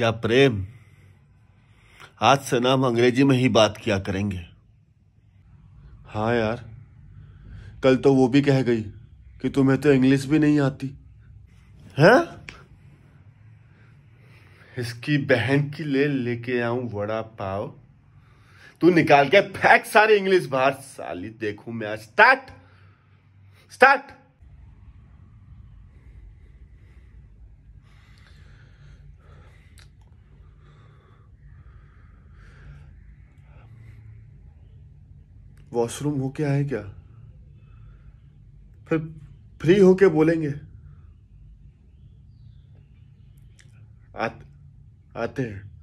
या प्रेम आज से ना हम अंग्रेजी में ही बात किया करेंगे हाँ यार कल तो वो भी कह गई कि तुम्हें तो इंग्लिश भी नहीं आती है इसकी बहन की ले लेके आऊं वड़ा पाव तू निकाल के फेंक सारी इंग्लिश बाहर साली देखू मैं आज स्टार्ट स्टार्ट वॉशरूम होके आए क्या फिर फ्री होके बोलेंगे आते हैं